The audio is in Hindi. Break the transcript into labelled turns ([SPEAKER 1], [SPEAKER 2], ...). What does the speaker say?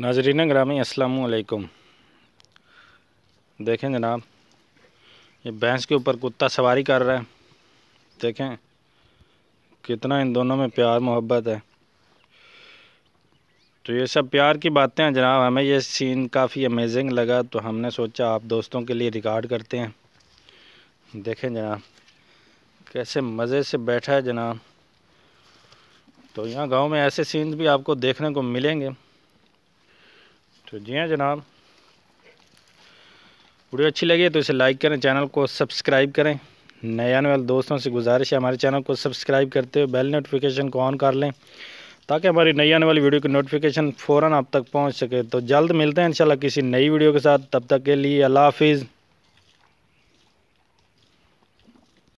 [SPEAKER 1] नाजरीन ग्रामी असलकुम देखें जनाब ये भैंस के ऊपर कुत्ता सवारी कर रहा है देखें कितना इन दोनों में प्यार मोहब्बत है तो ये सब प्यार की बातें हैं जनाब हमें ये सीन काफ़ी अमेजिंग लगा तो हमने सोचा आप दोस्तों के लिए रिकॉर्ड करते हैं देखें जनाब कैसे मज़े से बैठा है जनाब तो यहाँ गांव में ऐसे सीन्स भी आपको देखने को मिलेंगे तो जी हाँ जनाब वीडियो अच्छी लगी तो इसे लाइक करें चैनल को सब्सक्राइब करें नए आने वाले दोस्तों से गुजारिश है हमारे चैनल को सब्सक्राइब करते हुए बेल नोटिफिकेशन को ऑन कर लें ताकि हमारी नई आने वाली वीडियो की नोटिफिकेशन फ़ौर आप तक पहुँच सके तो जल्द मिलते हैं इंशाल्लाह किसी नई वीडियो के साथ तब तक के लिए अल्लाह हाफिज़